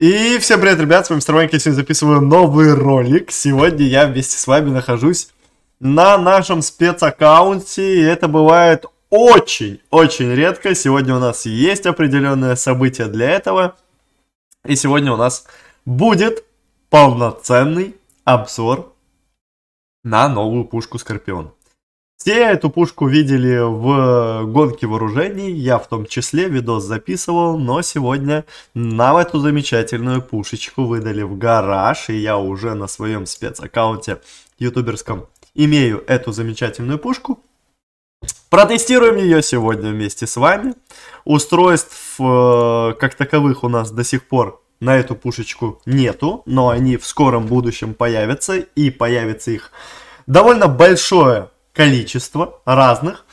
И всем привет, ребят, с вами Старванька, сегодня записываю новый ролик. Сегодня я вместе с вами нахожусь на нашем спецаккаунте, и это бывает очень-очень редко. Сегодня у нас есть определенное событие для этого, и сегодня у нас будет полноценный обзор на новую пушку Скорпион. Все эту пушку видели в э, гонке вооружений, я в том числе видос записывал, но сегодня нам эту замечательную пушечку выдали в гараж, и я уже на своем спецаккаунте ютуберском имею эту замечательную пушку. Протестируем ее сегодня вместе с вами. Устройств э, как таковых у нас до сих пор на эту пушечку нету, но они в скором будущем появятся, и появится их довольно большое количество разных.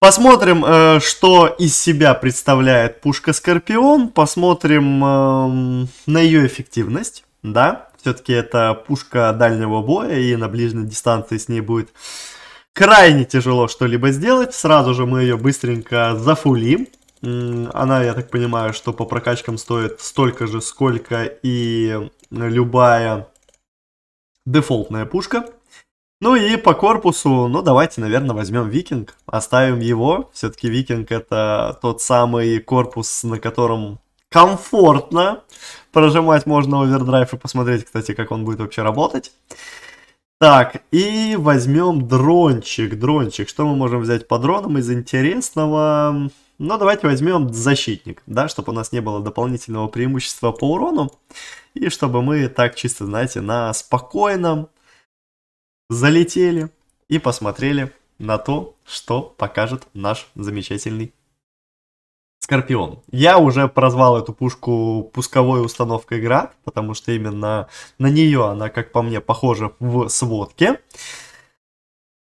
Посмотрим, э, что из себя представляет пушка Скорпион, посмотрим эм, на ее эффективность, да, все-таки это пушка дальнего боя и на ближней дистанции с ней будет крайне тяжело что-либо сделать, сразу же мы ее быстренько зафулим, она, я так понимаю, что по прокачкам стоит столько же, сколько и любая дефолтная пушка. Ну и по корпусу, ну давайте, наверное, возьмем Викинг, оставим его. Все-таки Викинг это тот самый корпус, на котором комфортно прожимать можно овердрайв и посмотреть, кстати, как он будет вообще работать. Так, и возьмем дрончик, дрончик. Что мы можем взять по дронам из интересного? Ну, давайте возьмем защитник, да, чтобы у нас не было дополнительного преимущества по урону. И чтобы мы так чисто, знаете, на спокойном залетели и посмотрели на то, что покажет наш замечательный Скорпион. Я уже прозвал эту пушку пусковой установкой Град, потому что именно на нее она, как по мне, похожа в сводке.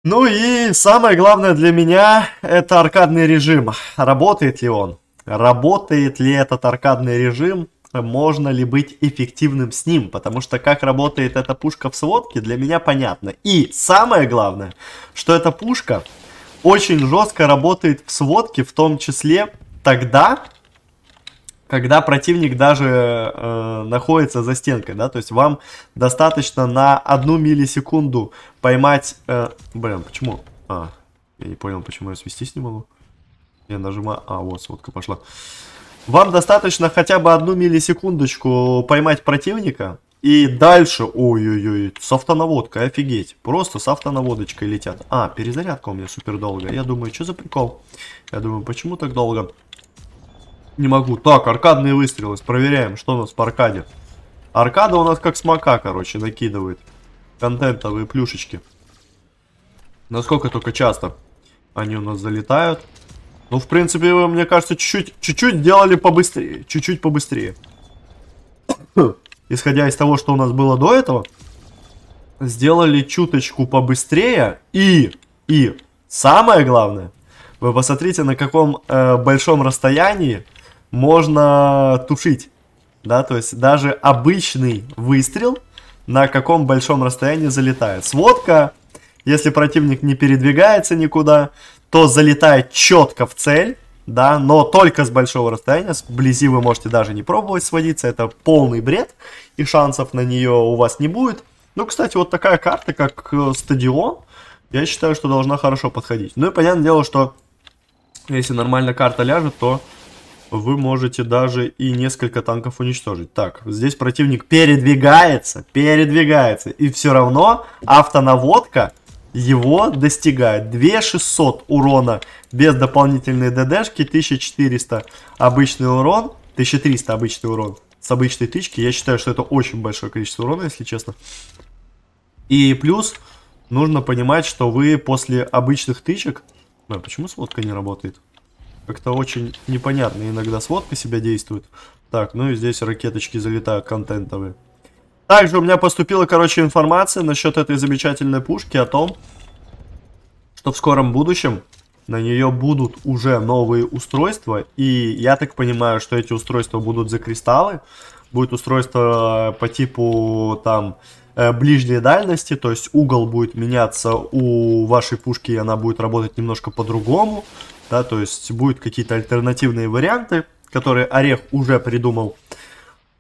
Ну и самое главное для меня это аркадный режим. Работает ли он? Работает ли этот аркадный режим? можно ли быть эффективным с ним, потому что как работает эта пушка в сводке, для меня понятно. И самое главное, что эта пушка очень жестко работает в сводке, в том числе тогда, когда противник даже э, находится за стенкой, да, то есть вам достаточно на одну миллисекунду поймать, э, блин, почему, а, я не понял, почему я свести не могу, я нажимаю, а, вот, сводка пошла, э, вам достаточно хотя бы одну миллисекундочку поймать противника, и дальше, ой-ой-ой, с автонаводкой, офигеть. Просто с автонаводочкой летят. А, перезарядка у меня супер долго. Я думаю, что за прикол? Я думаю, почему так долго? Не могу. Так, аркадные выстрелы. Проверяем, что у нас по аркаде. Аркада у нас как смока, короче, накидывает. Контентовые плюшечки. Насколько только часто они у нас залетают. Ну, в принципе, вы, мне кажется, чуть-чуть чуть-чуть делали побыстрее. Чуть-чуть побыстрее. Исходя из того, что у нас было до этого, сделали чуточку побыстрее. И, и самое главное, вы посмотрите, на каком э, большом расстоянии можно тушить. Да, то есть даже обычный выстрел на каком большом расстоянии залетает. Сводка, если противник не передвигается никуда, то залетает четко в цель, да, но только с большого расстояния, вблизи вы можете даже не пробовать сводиться, это полный бред, и шансов на нее у вас не будет. Ну, кстати, вот такая карта, как э, стадион, я считаю, что должна хорошо подходить. Ну и понятное дело, что если нормально карта ляжет, то вы можете даже и несколько танков уничтожить. Так, здесь противник передвигается, передвигается, и все равно автонаводка его достигает. 2600 урона без дополнительной ДДшки, 1400 обычный урон, 1300 обычный урон с обычной тычки. Я считаю, что это очень большое количество урона, если честно. И плюс нужно понимать, что вы после обычных тычек... А почему сводка не работает? Как-то очень непонятно. Иногда сводка себя действует. Так, ну и здесь ракеточки залетают контентовые. Также у меня поступила, короче, информация насчет этой замечательной пушки о том, что в скором будущем на нее будут уже новые устройства. И я так понимаю, что эти устройства будут за кристаллы. Будет устройство э, по типу там э, ближней дальности, то есть угол будет меняться у вашей пушки, и она будет работать немножко по-другому, да, то есть будут какие-то альтернативные варианты, которые Орех уже придумал.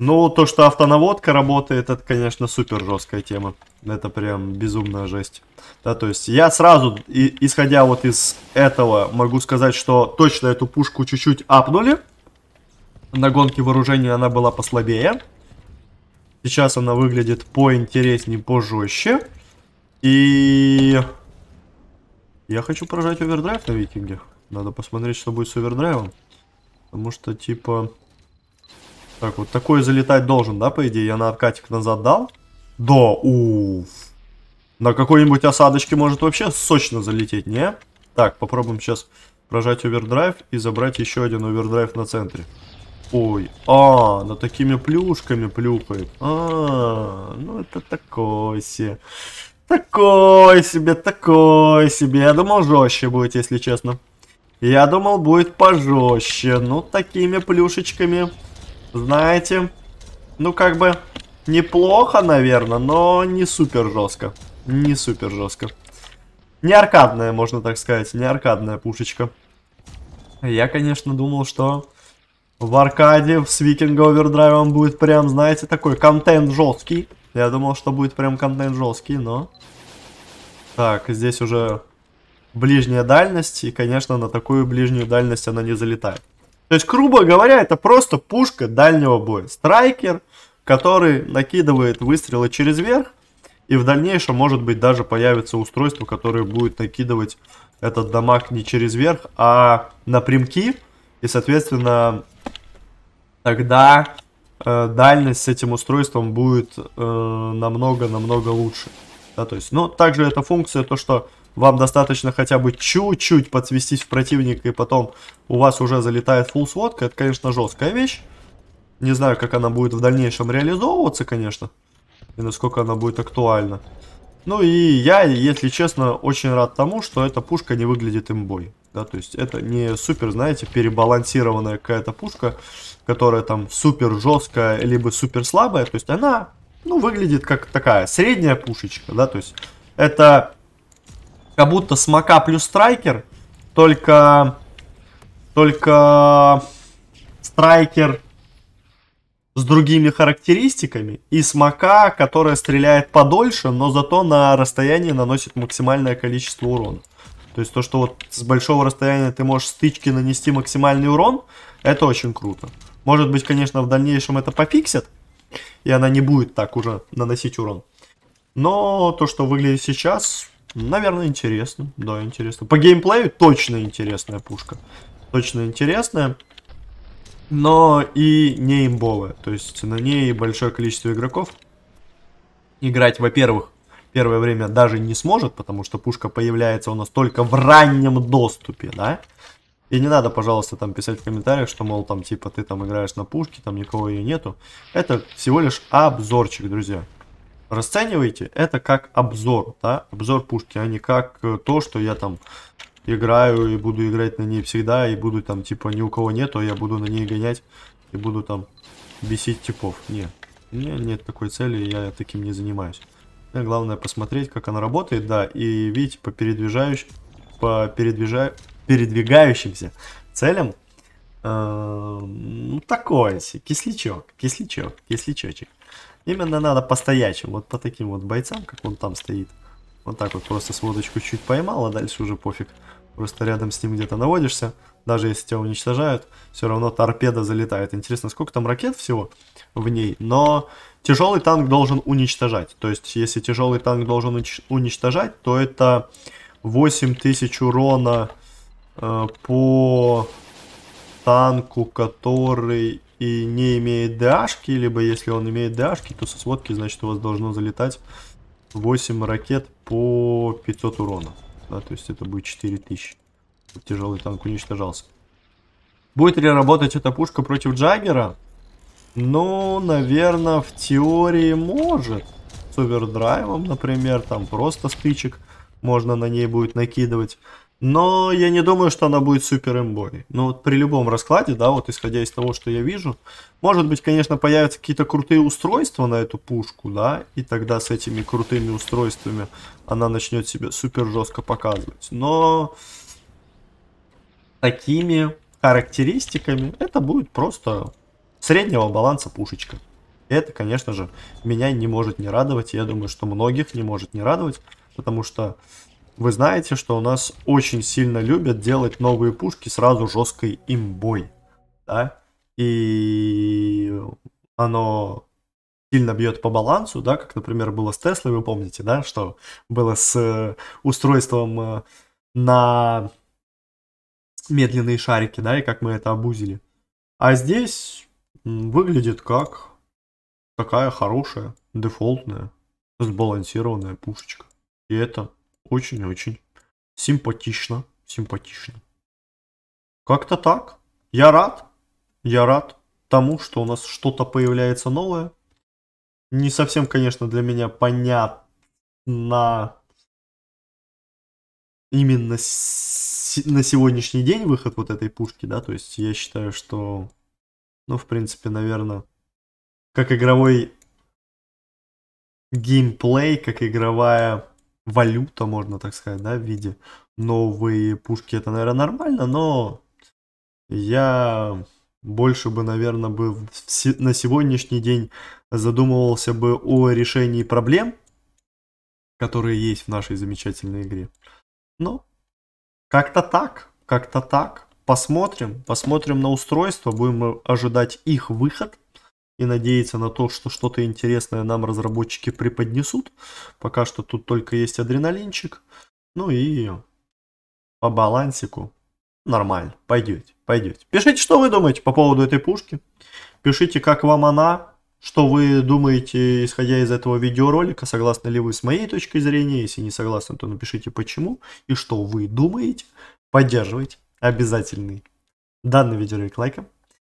Ну, то, что автонаводка работает, это, конечно, супер жесткая тема. Это прям безумная жесть. Да, то есть я сразу, и, исходя вот из этого, могу сказать, что точно эту пушку чуть-чуть апнули. На гонке вооружения она была послабее. Сейчас она выглядит поинтереснее, пожестче. И... Я хочу прожать овердрайв на викинге. Надо посмотреть, что будет с овердрайвом. Потому что, типа, так, вот такой залетать должен, да, по идее? Я на откатик назад дал. Да, уф. На какой-нибудь осадочке может вообще сочно залететь, не? Так, попробуем сейчас прожать овердрайв и забрать еще один овердрайв на центре. Ой, а, на такими плюшками плюхает. А, ну это такой себе. Такой себе, такой себе. Я думал, жестче будет, если честно. Я думал, будет пожестче. Ну, такими плюшечками... Знаете, ну как бы неплохо, наверное, но не супер жестко. Не супер жестко. Не аркадная, можно так сказать, не аркадная пушечка. Я, конечно, думал, что в аркаде с Викинга Овердрайвом будет прям, знаете, такой контент жесткий. Я думал, что будет прям контент жесткий, но... Так, здесь уже ближняя дальность, и, конечно, на такую ближнюю дальность она не залетает. То есть, грубо говоря, это просто пушка дальнего боя. Страйкер, который накидывает выстрелы через верх, и в дальнейшем, может быть, даже появится устройство, которое будет накидывать этот дамаг не через верх, а напрямки. И, соответственно, тогда э, дальность с этим устройством будет намного-намного э, лучше. Да, то есть, ну, также эта функция, то, что вам достаточно хотя бы чуть-чуть подсвестись в противника, и потом у вас уже залетает фул сводка. Это, конечно, жесткая вещь. Не знаю, как она будет в дальнейшем реализовываться, конечно. И насколько она будет актуальна. Ну и я, если честно, очень рад тому, что эта пушка не выглядит имбой. Да, то есть это не супер, знаете, перебалансированная какая-то пушка, которая там супер жесткая, либо супер слабая. То есть она, ну, выглядит как такая средняя пушечка, да, то есть это как будто смока плюс страйкер, только... Только... Страйкер с другими характеристиками и смока, которая стреляет подольше, но зато на расстоянии наносит максимальное количество урона. То есть то, что вот с большого расстояния ты можешь стычки нанести максимальный урон, это очень круто. Может быть, конечно, в дальнейшем это пофиксят, и она не будет так уже наносить урон. Но то, что выглядит сейчас, Наверное, интересно. Да, интересно. По геймплею точно интересная пушка. Точно интересная. Но и не имбовая. То есть на ней большое количество игроков играть, во-первых, первое время даже не сможет, потому что пушка появляется у нас только в раннем доступе, да? И не надо, пожалуйста, там писать в комментариях, что, мол, там, типа, ты там играешь на пушке, там никого ее нету. Это всего лишь обзорчик, друзья расценивайте это как обзор, да, обзор пушки, а не как э, то, что я там играю и буду играть на ней всегда, и буду там, типа, ни у кого нету, а я буду на ней гонять и буду там бесить типов. Нет, у меня нет такой цели, я таким не занимаюсь. Мне главное посмотреть, как она работает, да, и видите, по, передвижающ... по передвижа... передвигающимся целям, э -э такой, кислячок, кислячок, кислячочек. Именно надо постоячим, вот по таким вот бойцам, как он там стоит. Вот так вот просто с водочку чуть поймал, а дальше уже пофиг. Просто рядом с ним где-то наводишься, даже если тебя уничтожают, все равно торпеда залетает. Интересно, сколько там ракет всего в ней, но тяжелый танк должен уничтожать. То есть, если тяжелый танк должен уничтожать, то это 8000 урона э, по танку, который и не имеет дашки, либо если он имеет дашки, то со сводки, значит, у вас должно залетать 8 ракет по 500 урона. Да, то есть это будет 4000. Тяжелый танк уничтожался. Будет ли работать эта пушка против Джаггера? Ну, наверное, в теории может. С овердрайвом, например, там просто стычек можно на ней будет накидывать. Но я не думаю, что она будет супер имбой. Но ну, вот при любом раскладе, да, вот исходя из того, что я вижу, может быть, конечно, появятся какие-то крутые устройства на эту пушку, да, и тогда с этими крутыми устройствами она начнет себя супер жестко показывать. Но такими характеристиками это будет просто среднего баланса пушечка. это, конечно же, меня не может не радовать. Я думаю, что многих не может не радовать, потому что вы знаете, что у нас очень сильно любят делать новые пушки сразу жесткой имбой. Да? И оно сильно бьет по балансу, да, как, например, было с Теслой, вы помните, да, что было с э, устройством э, на медленные шарики, да, и как мы это обузили. А здесь выглядит как такая хорошая, дефолтная, сбалансированная пушечка. И это очень-очень. Симпатично. Симпатично. Как-то так. Я рад. Я рад тому, что у нас что-то появляется новое. Не совсем, конечно, для меня понятно именно с... на сегодняшний день выход вот этой пушки, да, то есть я считаю, что, ну, в принципе, наверное, как игровой геймплей, как игровая валюта, можно так сказать, да, в виде новые пушки. Это, наверное, нормально, но я больше бы, наверное, бы на сегодняшний день задумывался бы о решении проблем, которые есть в нашей замечательной игре. Но как-то так, как-то так. Посмотрим, посмотрим на устройство, будем ожидать их выход и надеяться на то, что что-то интересное нам разработчики преподнесут. Пока что тут только есть адреналинчик. Ну и по балансику нормально, пойдете, пойдете. Пишите, что вы думаете по поводу этой пушки. Пишите, как вам она, что вы думаете, исходя из этого видеоролика, согласны ли вы с моей точкой зрения, если не согласны, то напишите почему и что вы думаете. Поддерживайте обязательный данный видеоролик лайком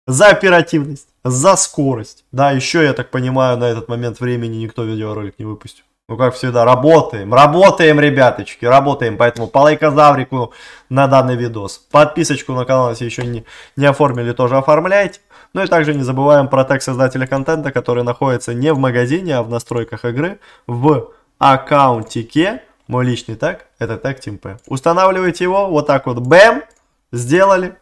за оперативность, за скорость. Да, еще, я так понимаю, на этот момент времени никто видеоролик не выпустил. Ну, как всегда, работаем, работаем, ребяточки, работаем. Поэтому по лайкозаврику на данный видос. Подписочку на канал, если еще не, не оформили, тоже оформляйте. Ну и также не забываем про тег создателя контента, который находится не в магазине, а в настройках игры, в аккаунтике. Мой личный тег, это тег TeamP. Устанавливайте его, вот так вот, бэм, сделали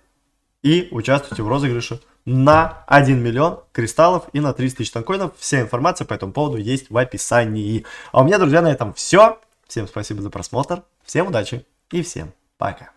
и участвуйте в розыгрыше на 1 миллион кристаллов и на 300 тысяч танкоинов. Вся информация по этому поводу есть в описании. А у меня, друзья, на этом все. Всем спасибо за просмотр, всем удачи и всем пока.